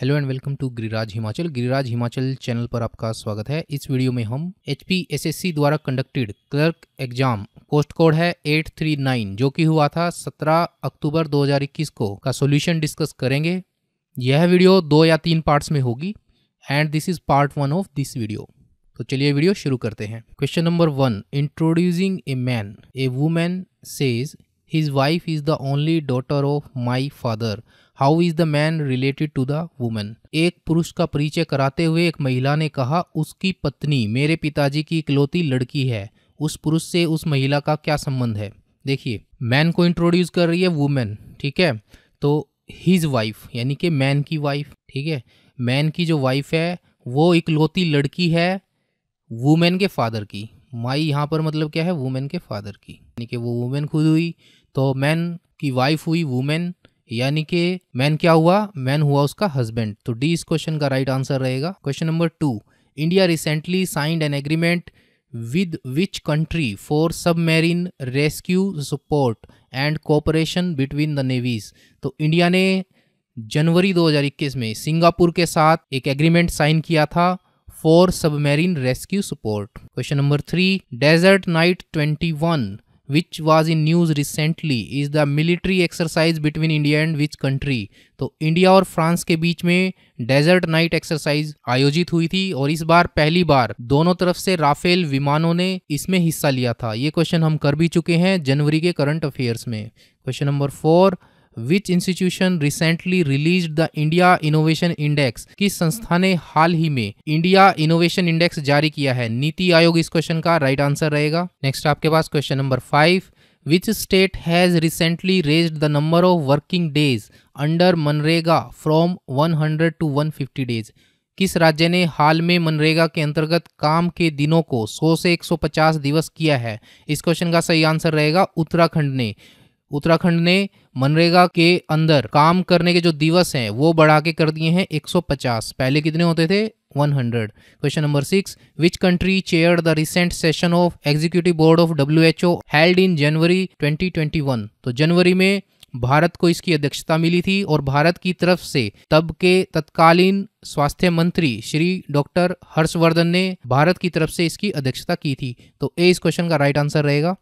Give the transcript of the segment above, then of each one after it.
hello and welcome to Giriraj Himachal Giriraj Himachal channel पर आपका स्वागत है इस वीडियो में हम एच पी द्वारा conducted clerk exam post code है 839 जो कि हुआ था 17 अक्टूबर 2021 को का सॉल्यूशन डिस्कस करेंगे यह वीडियो दो या तीन पार्ट्स में होगी and this is part one of this video तो चलिए वीडियो शुरू करते हैं question number one introducing a man a woman says his wife is the only daughter of my father how is the man related to the woman एक पुरुष का परिचय कराते हुए एक महिला ने कहा उसकी पत्नी मेरे पिताजी की इकलौती लड़की है उस पुरुष से उस महिला का क्या संबंध है देखिए मैन को इंट्रोड्यूस कर रही है वुमेन ठीक है तो हिज वाइफ यानी कि मैन की वाइफ ठीक है मैन की जो वाइफ है वो इकलौती लड़की है वुमेन के फादर की माई यहाँ पर मतलब क्या है वुमेन के फादर की यानी कि वो वुमेन खुद हुई तो मैन की वाइफ हुई वुमेन यानी कि मैन क्या हुआ मैन हुआ उसका हस्बैंड तो डी इस क्वेश्चन का राइट आंसर रहेगा question number two India recently signed an agreement with which country for marine rescue support and cooperation between the navies तो इंडिया ने जनवरी 2021 में सिंगापुर के साथ एक एग्रीमेंट साइन किया था for submarine rescue support question number three desert knight one which was in news recently is the military exercise between India and which country तो इंडिया और फ्रांस के बीच में डेजर्ट नाइट एक्सरसाइज आयोजित हुई थी और इस बार पहली बार दोनों तरफ से राफेल विमानों ने इसमें हिस्सा लिया था ये क्वेश्चन हम कर भी चुके हैं जनवरी के करंट अफेयर्स में question number four which institution recently release the India innovation index किस संस्था ने हाल ही में इंडिया इनोवेशन इंडेक्स जारी किया है नीति आयोग इस क्वेश्चन का राइट right आंसर रहेगा नेक्स्ट आपके पास question number five which state has recently raised the number of working days under MNREGA from 100 to 150 days किस राज्य ने हाल में मनरेगा के अंतर्गत काम के दिनों को 100 से 150 दिवस किया है इस क्वेश्चन का सही आंसर रहेगा उत्तराखंड ने उत्तराखंड ने मनरेगा के अंदर काम करने के जो दिवस हैं वो बढ़ा के कर दिए हैं 150 पहले कितने होते थे 100 question number six which country chair the recent session of executive board of W H O held in January 2021 तो जनवरी में भारत को इसकी अध्यक्षता मिली थी और भारत की तरफ से तब के तत्कालीन स्वास्थ्य मंत्री श्री डॉक्टर हर्षवर्धन ने भारत की तरफ से इसकी अध्यक्षता की थी तो ए इस क्वेश्चन का राइट आंसर रहेगा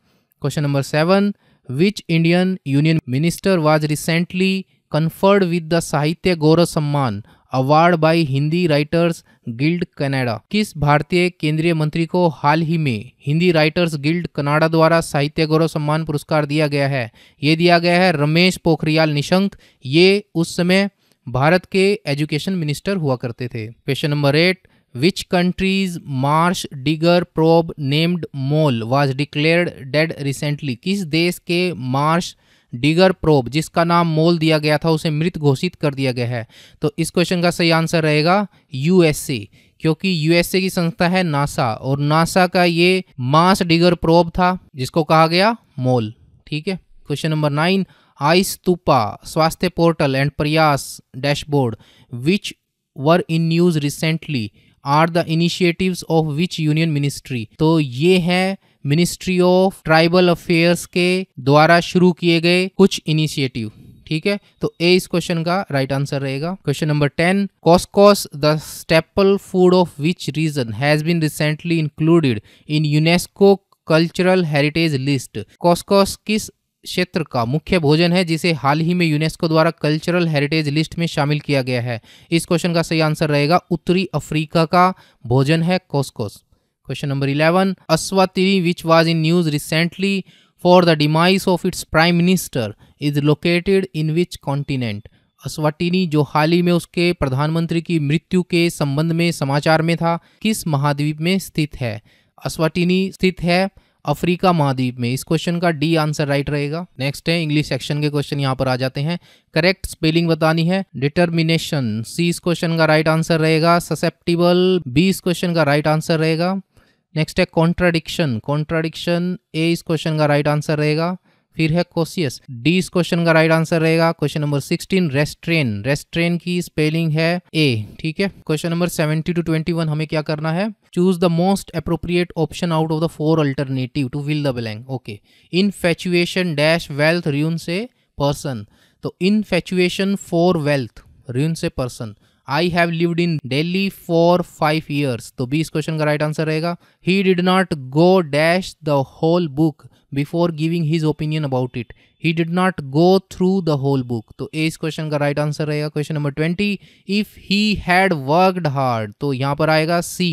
question number seven which Indian Union Minister was recently conferred with the Sahitya Gaurav Samman award by Hindi writers guild Canada किस भारतीय केंद्रीय मंत्री को हाल ही में हिंदी राइटर्स गिल्ड कनाडा द्वारा साहित्य गौरव सम्मान पुरस्कार दिया गया है ये दिया गया है रमेश पोखरियाल निशंक ये उस समय भारत के एजुकेशन मिनिस्टर हुआ करते थे question number eight which country's marsh digger probe named mole was declared dead recently किस देश के मार्श डिगर प्रोब जिसका नाम मोल दिया गया था उसे मृत घोषित कर दिया गया है तो इस क्वेश्चन का सही आंसर रहेगा यूएसए क्योंकि यूएसए की संस्था है नासा और नासा का ये मास डिगर प्रोब था जिसको कहा गया मोल ठीक है क्वेश्चन नंबर नाइन आइस तुपा Swasthya portal and Prayas dashboard which were in news recently are the initiatives of which union ministry तो ये है मिनिस्ट्री ऑफ ट्राइबल अफेयर्स के द्वारा शुरू किए गए कुछ इनिशिएटिव ठीक है तो ए इस क्वेश्चन का राइट right आंसर रहेगा question number ten couscous the staple food of which region has been recently included in UNESCO cultural heritage list couscous किस क्षेत्र का मुख्य भोजन है जिसे हाल ही में यूनेस्को द्वारा कल्चरल हेरिटेज लिस्ट में शामिल किया गया है इस क्वेश्चन का सही आंसर रहेगा उत्तरी अफ्रीका का भोजन है couscous question number eleven Eswatini which was in news recently for the demise of its prime minister is located in which continent Eswatini जो हाल ही में उसके प्रधानमंत्री की मृत्यु के संबंध में समाचार में था किस महाद्वीप में स्थित है अस्वाटिनी स्थित है अफ्रीका महाद्वीप में इस क्वेश्चन का डी आंसर राइट रहेगा नेक्स्ट है इंग्लिश सेक्शन के क्वेश्चन यहाँ पर आ जाते हैं करेक्ट स्पेलिंग बतानी है डिटर्मिनेशन सी इस क्वेश्चन का राइट आंसर रहेगा ससेप्टिबल बी इस क्वेश्चन का राइट आंसर रहेगा नेक्स्ट है कॉन्ट्राडिक्शन कॉन्ट्राडिक्शन ए इस क्वेश्चन का राइट आंसर रहेगा फिर है कोशियस डी इस क्वेश्चन का राइट आंसर रहेगा question number sixteen restrain restrain की स्पेलिंग है ए ठीक है question number seventy to twenty one हमें क्या करना है choose the most appropriate option out of the four alternative to will the blank okay infatuation dash wealth ruin से person तो infatuation for wealth ruin से person I have lived in Delhi for five years तो B इस question का right answer रहेगा he did not go dash the whole book before giving his opinion about it he did not go through the whole book तो A इस question का right answer रहेगा question number twenty if he had worked hard तो यहाँ पर आएगा C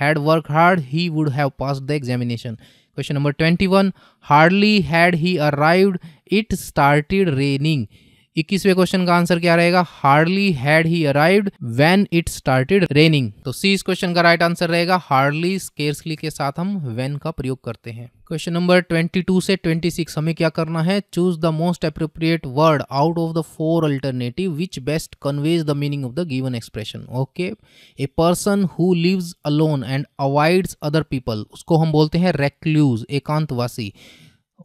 had work hard he would have pass the examination question number twenty one hardly had he arrived it started raining इक्कीसवें question का answer क्या रहेगा hardly had he arrived when it started raining तो C इस question का right answer रहेगा hardly scarcely के साथ हम वेन का प्रयोग करते हैं क्वेश्चन नंबर 22 से 26 हमें क्या करना है choose the most appropriate word out of the four alternative which best conveys the meaning of the given expression okay a person who lives alone and avoids other people उसको हम बोलते हैं recluse एकांतवासी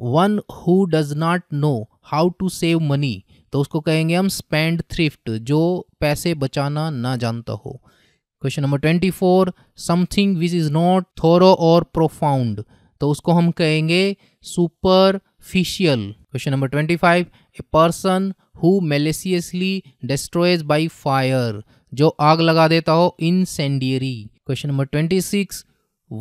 one who does not know how to save money तो उसको कहेंगे हम spend thrift जो पैसे बचाना ना जानता हो question number twenty four something which is not thorough और प्रोफाउंड तो उसको हम कहेंगे superficial question number twenty five a person who maliciously destroys by fire जो आग लगा देता हो incendiary question number twenty six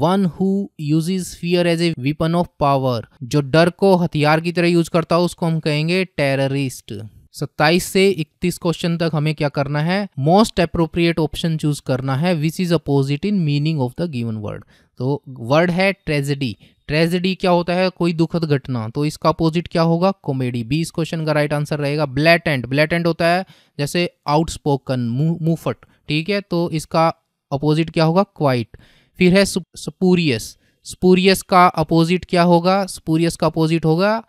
one who use fear as a weapon of power जो डर को हथियार की तरह यूज करता हो उसको हम कहेंगे टेररिस्ट सत्ताईस से इकतीस क्वेश्चन तक हमें क्या करना है मोस्ट अप्रोप्रिएट ऑप्शन चूज करना है which is opposite in meaning of the given word तो वर्ड है ट्रेजेडी ट्रेजेडी क्या होता है कोई दुखद घटना तो इसका अपोजिट क्या होगा कॉमेडी बीस क्वेश्चन का राइट आंसर रहेगा ब्लैट एंड ब्लैट एंड होता है जैसे आउटस्पोकन मुफट ठीक है तो इसका अपोजिट क्या होगा क्वाइट फिर है स्पूरियस स्पूरियस का अपोजिट क्या होगा स्पूरियस का अपोजिट होगा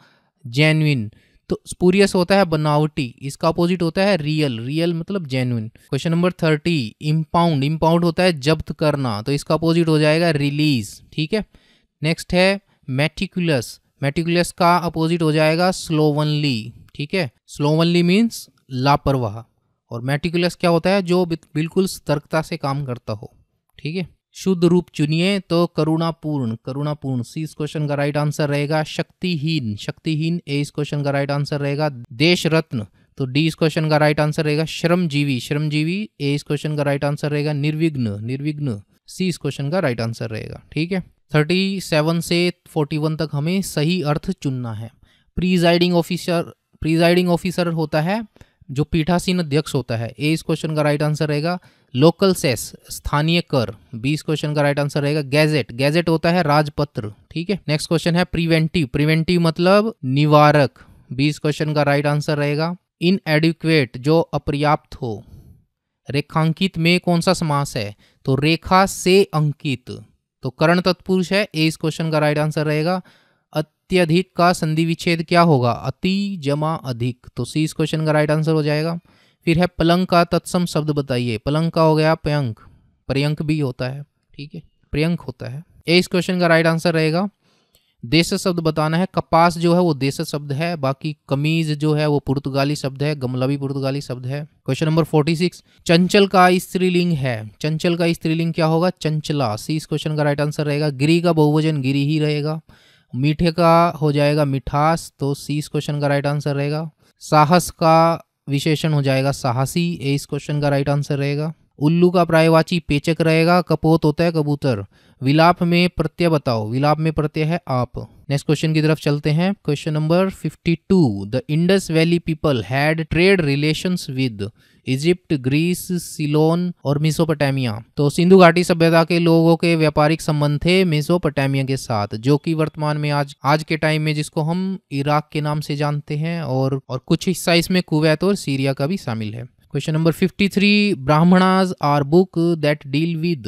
जेनविन तो स्पूरियस होता है बनावटी इसका अपोजिट होता है रियल रियल मतलब genuine question number thirty impound impound होता है जब्त करना तो इसका अपोजिट हो जाएगा रिलीज ठीक है नेक्स्ट है मेटिकुलस मेटिकुलस का अपोजिट हो जाएगा स्लोवनली ठीक है स्लोवनली मीन्स लापरवाह और मेटिकुलस क्या होता है जो बिल्कुल सतर्कता से काम करता हो ठीक है शुद्ध रूप चुनिए तो करुणापूर्ण करुणापूर्ण सी इस क्वेश्चन का राइट आंसर रहेगा शक्तिहीन शक्तिहीन ए इस क्वेश्चन का राइट आंसर रहेगा देश रत्न तो डी इस क्वेश्चन का राइट आंसर रहेगा श्रमजीवी श्रमजीवी ए इस क्वेश्चन का राइट आंसर रहेगा निर्विघ्न निर्विघ्न सी इस क्वेश्चन का राइट आंसर रहेगा ठीक है थर्टी सेवन से फोर्टी वन तक हमें सही अर्थ चुनना है प्रीजाइडिंग ऑफिसर प्रीजाइडिंग ऑफिसर होता है जो पीठासीन अध्यक्ष होता है ए इस क्वेश्चन का राइट आंसर रहेगा लोकल सेस स्थानीय कर बीस क्वेश्चन का राइट आंसर रहेगा गैजेट गैजेट होता है राजपत्र ठीक है नेक्स्ट क्वेश्चन है प्रिवेंटिव प्रिवेंटिव मतलब निवारक बीस क्वेश्चन का राइट आंसर रहेगा इन एडिक्वेट जो अपर्याप्त हो रेखांकित में कौन सा समास है तो रेखा से अंकित तो करण तत्पुरुष है ए इस क्वेश्चन का राइट आंसर रहेगा अत्यधिक का संधि विच्छेद क्या होगा अति जमा अधिक तो सी इस क्वेश्चन का राइट आंसर हो जाएगा फिर है पलंग का तत्सम शब्द बताइए पलंग का हो गया प्यंक पर्यंक भी होता है ठीक है पर्यंक होता है ए इस क्वेश्चन का राइट आंसर रहेगा देश शब्द बताना है कपास जो है वो देश शब्द है बाकी कमीज जो है वो पुर्तगाली शब्द है गमला भी पुर्तगाली शब्द है क्वेश्चन नंबर फोर्टी सिक्स चंचल का स्त्रीलिंग है चंचल का स्त्रीलिंग क्या होगा चंचला सी इस क्वेश्चन का राइट आंसर रहेगा गिरी का बहुवचन गिरी ही रहेगा मीठे का हो जाएगा मिठास तो सी इस क्वेश्चन का राइट आंसर रहेगा साहस का विशेषण हो जाएगा साहसी ए इस क्वेश्चन का राइट आंसर रहेगा उल्लू का प्रायवाची पेचक रहेगा कपोत होता है कबूतर विलाप में प्रत्यय बताओ विलाप में प्रत्यय है आप नेक्स्ट क्वेश्चन की तरफ चलते हैं question number 52 the Indus valley people had trade relations with Egypt Greece Ceylon और मिसोपटामिया तो सिंधु घाटी सभ्यता के लोगों के व्यापारिक संबंध थे मिसोपटामिया के साथ जो कि वर्तमान में आज आज के टाइम में जिसको हम इराक के नाम से जानते हैं और और कुछ हिस्सा इसमें कुवैत और सीरिया का भी शामिल है question number fifty three Brahmanas are book that deal with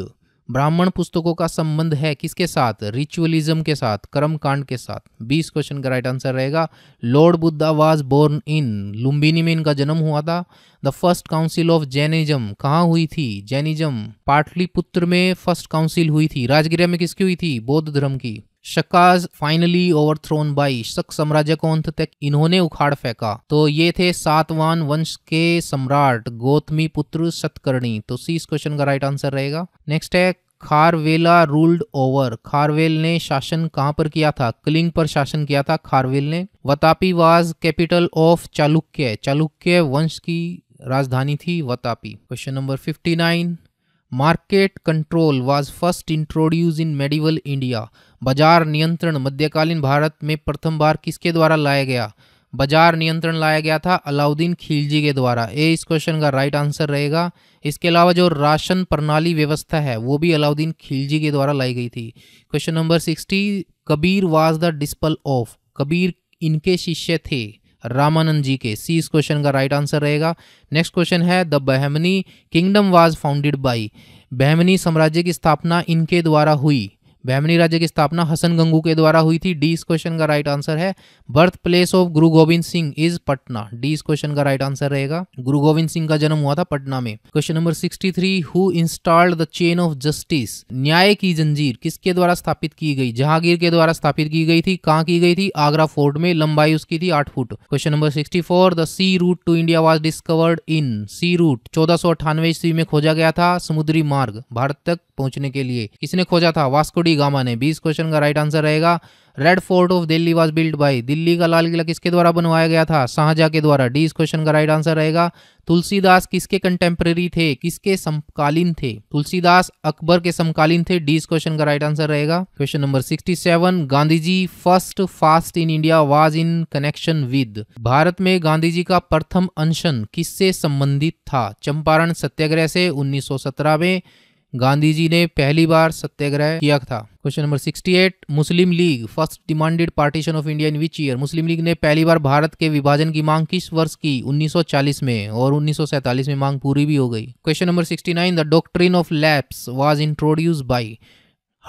ब्राह्मण पुस्तकों का संबंध है किसके साथ रिचुअलिज्म के साथ कर्म कांड के साथ बीस क्वेश्चन का राइट आंसर रहेगा lord Buddha was born in Lumbini में इनका जन्म हुआ था the first council of Jainism कहाँ हुई थी जैनिज्म पाटलिपुत्र में फर्स्ट काउंसिल हुई थी राजगिरा में किसकी हुई थी बौद्ध धर्म की शकाज फाइनली थ्रोन बाई शक साम्राज्य को अंत तक इन्होंने उखाड़ फेंका तो ये थे सातवान वंश के सम्राट गोतमी पुत्र सतकर्णी तो सी इस क्वेश्चन का राइट आंसर रहेगा नेक्स्ट है खारवेला रूल्ड ओवर खारवेल ने शासन कहाँ पर किया था कलिंग पर शासन किया था खारवेल ने Vatapi was capital of Chalukya Chalukya वंश की राजधानी थी Vatapi question number fifty nine market control was first introduce in medieval India बाजार नियंत्रण मध्यकालीन भारत में प्रथम बार किसके द्वारा लाया गया बाजार नियंत्रण लाया गया था अलाउद्दीन खिलजी के द्वारा ए इस क्वेश्चन का राइट आंसर रहेगा इसके अलावा जो राशन प्रणाली व्यवस्था है वो भी अलाउद्दीन खिलजी के द्वारा लाई गई थी question number sixty Kabir was the disciple of Kabir इनके शिष्य थे रामानंद जी के सी इस क्वेश्चन का राइट आंसर रहेगा नेक्स्ट क्वेश्चन है the Bahmani kingdom was founded by Bahmani साम्राज्य की स्थापना इनके द्वारा हुई वैमनी राज्य की स्थापना हसन गंगू के द्वारा हुई थी डी इस क्वेश्चन का राइट आंसर है birth place of Guru Gobind Singh is Patna D इस क्वेश्चन का राइट आंसर रहेगा गुरु गोविंद सिंह का जन्म हुआ था पटना में question number sixty three who installed the chain of justice न्याय की जंजीर किसके द्वारा स्थापित की गई जहांगीर के द्वारा स्थापित की गई थी कहाँ की गई थी आगरा फोर्ट में लंबाई उसकी थी आठ foot question number sixty four the sea route to India was discovered in sea route चौदह सौ ईस्वी में खोजा गया था समुद्री मार्ग भारत तक पहुंचने के लिए किसने खोजा था वास्कोडी दिल्ली गामा ने बीस क्वेश्चन का राइट आंसर रहेगा red fort of Delhi was built by Delhi का लाल किला किसके द्वारा बनवाया गया था शाहजहा के द्वारा डी इस क्वेश्चन का राइट आंसर रहेगा तुलसीदास किसके कंटेम्प्रेरी थे किसके समकालीन थे तुलसीदास अकबर के समकालीन थे डी इस क्वेश्चन का राइट आंसर रहेगा question number sixty seven Gandhi ji first fast in India was in connection with Bharat में गांधी जी का प्रथम अनशन किससे संबंधित था चंपारण सत्याग्रह से 1917 में गांधी जी ने पहली बार सत्याग्रह किया था question number 68 Muslim league first demanded partition of India in which year Muslim league ने पहली बार भारत के विभाजन की मांग किस वर्ष की 1940 में और 1947 में मांग पूरी भी हो गई question number 69 the doctrine of lapse was introduce by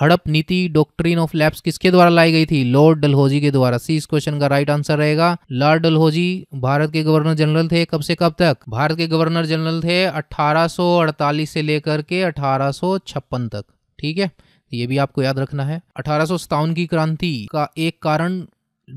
हड़प नीति डॉक्ट्रीन ऑफ लैप्स किसके द्वारा लाई गई थी लॉर्ड डलहोजी के द्वारा सी इस क्वेश्चन का राइट आंसर रहेगा लॉर्ड डलहोजी भारत के गवर्नर जनरल थे कब से कब तक भारत के गवर्नर जनरल थे 1848 से लेकर के 1856 तक ठीक है ये भी आपको याद रखना है अठारह की क्रांति का एक कारण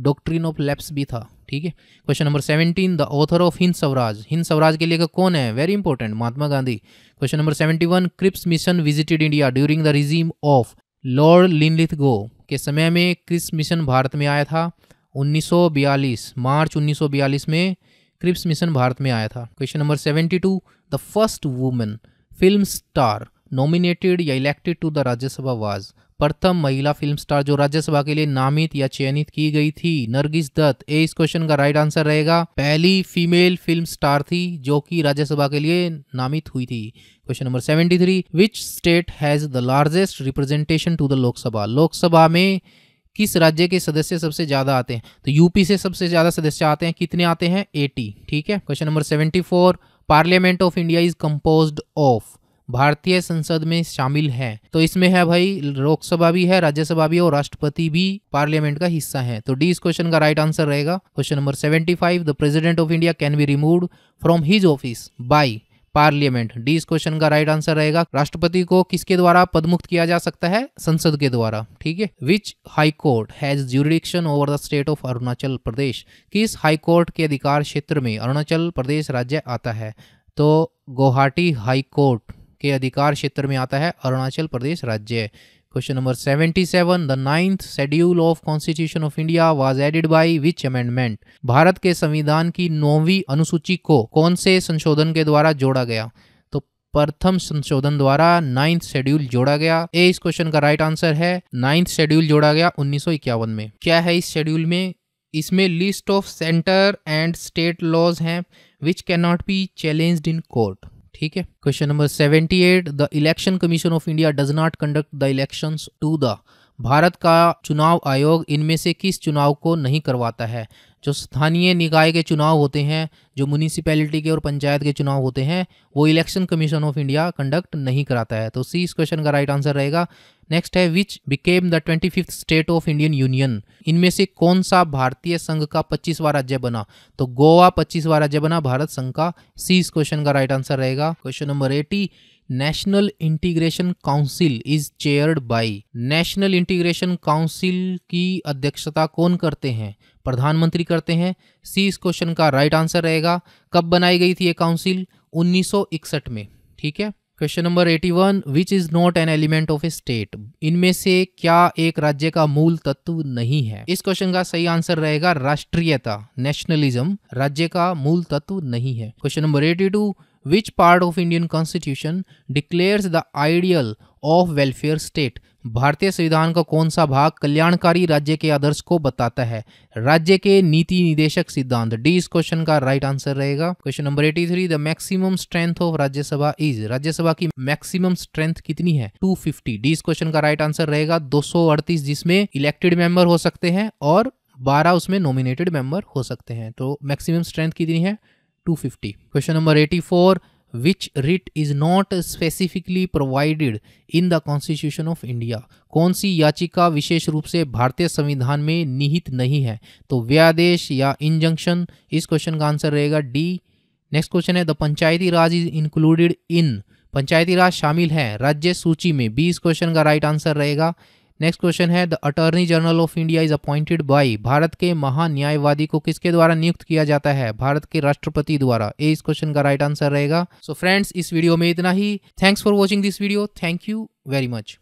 डॉक्ट्रीन ऑफ लैप्स भी था ठीक है question number seventeen the author of Hind Swaraj Hind Swaraj के लेखक कौन है very important Mahatma Gandhi question number seventy one Cripps mission visited India during the regime of lord Linlithgow के समय में क्रिप्स मिशन भारत में आया था 1942 मार्च 1942 में क्रिप्स मिशन भारत में आया था question number 72 the first women film star nominated या elected to the Rajya Sabha was प्रथम महिला फिल्म स्टार जो राज्यसभा के लिए नामित या चयनित की गई थी नरगिस दत्त ए इस क्वेश्चन का राइट आंसर रहेगा पहली फीमेल फिल्म स्टार थी जो कि राज्यसभा के लिए नामित हुई थी question number seventy three which state has the largest representation to the Lok Sabha Lok Sabha में किस राज्य के सदस्य सबसे ज्यादा आते हैं तो यूपी से सबसे ज्यादा सदस्य आते हैं कितने आते हैं एटी ठीक है question number seventy four parliament of India is compose of भारतीय संसद में शामिल है तो इसमें है भाई लोकसभा भी है राज्यसभा भी और राष्ट्रपति भी पार्लियामेंट का हिस्सा है तो डी इस क्वेश्चन का राइट आंसर रहेगा question number seventy five the president of India can be remove from his office by parliament D इस क्वेश्चन का राइट आंसर रहेगा राष्ट्रपति को किसके द्वारा पदमुक्त किया जा सकता है संसद के द्वारा ठीक है which high court has jurisdiction over the state of Arunachal Pradesh किस हाई कोर्ट के अधिकार क्षेत्र में अरुणाचल प्रदेश राज्य आता है तो गुवाहाटी हाई कोर्ट के अधिकार क्षेत्र में आता है अरुणाचल प्रदेश राज्य question number seventy seven the ninth schedule of constitution of India was added by which amendment Bharat के संविधान की नौवीं अनुसूची को कौन से संशोधन के द्वारा जोड़ा गया तो प्रथम संशोधन द्वारा नाइन्थ शेड्यूल जोड़ा गया ए इस क्वेश्चन का राइट आंसर है नाइन्थ शेड्यूल जोड़ा गया उन्नीस में क्या है इस शेड्यूल में इसमें list of centre and state laws हैं which can not be challenged in court ठीक है question number seventy eight the election commission of India does not conduct the election to the Bharat का चुनाव आयोग इनमें से किस चुनाव को नहीं करवाता है जो स्थानीय निकाय के चुनाव होते हैं जो म्यूनिसिपैलिटी के और पंचायत के चुनाव होते हैं वो election commission of India conduct नहीं कराता है तो सी इस क्वेश्चन का राइट आंसर रहेगा नेक्स्ट है which became the twenty fifth state of Indian union इनमें से कौन सा भारतीय संघ का पच्चीसवा राज्य बना तो गोवा पच्चीसवा राज्य बना भारत संघ का सी इस क्वेश्चन का राइट आंसर रहेगा question number eighty national integration council is chaired by national integration council की अध्यक्षता कौन करते हैं प्रधानमंत्री करते हैं सी इस क्वेश्चन का राइट आंसर रहेगा कब बनाई गई थी ये काउंसिल 1961 में ठीक है question number 81 which is not an element of a state इनमें से क्या एक राज्य का मूल तत्व नहीं है इस क्वेश्चन का सही आंसर रहेगा राष्ट्रीयता नेशनलिज्म राज्य का मूल तत्व नहीं है question number 82 which part of Indian constitution declares the ideal of welfare state भारतीय संविधान का कौन सा भाग कल्याणकारी राज्य के आदर्श को बताता है राज्य के नीति निदेशक सिद्धांत डी इस क्वेश्चन का राइट आंसर रहेगा question number eighty three the maximum strength of Rajya Sabha is Rajya Sabha की मैक्सिमम स्ट्रेंथ कितनी है टू फिफ्टी डी इस क्वेश्चन का राइट आंसर रहेगा दो सौ अड़तीस जिसमें इलेक्टेड मेंबर हो सकते हैं और बारह उसमें नॉमिनेटेड मेंबर हो सकते हैं तो मैक्सिमम स्ट्रेंथ कितनी है 250 question number 84 which writ is not specifically provided in the constitution of india कौन सी याचिका विशेष रूप से भारतीय संविधान में निहित नहीं है तो व्यादेश या इंजंक्शन इस क्वेश्चन का आंसर रहेगा डी नेक्स्ट क्वेश्चन है the panchayati raj is included in panchayati raj शामिल है राज्य सूची में बीस क्वेश्चन का राइट आंसर रहेगा नेक्स्ट क्वेश्चन है the attorney general of India is appointed by Bharat के महान्यायवादी को किसके द्वारा नियुक्त किया जाता है भारत के राष्ट्रपति द्वारा ए इस क्वेश्चन का राइट आंसर रहेगा सो so फ्रेंड्स इस वीडियो में इतना ही thanks for watching this video thank you very much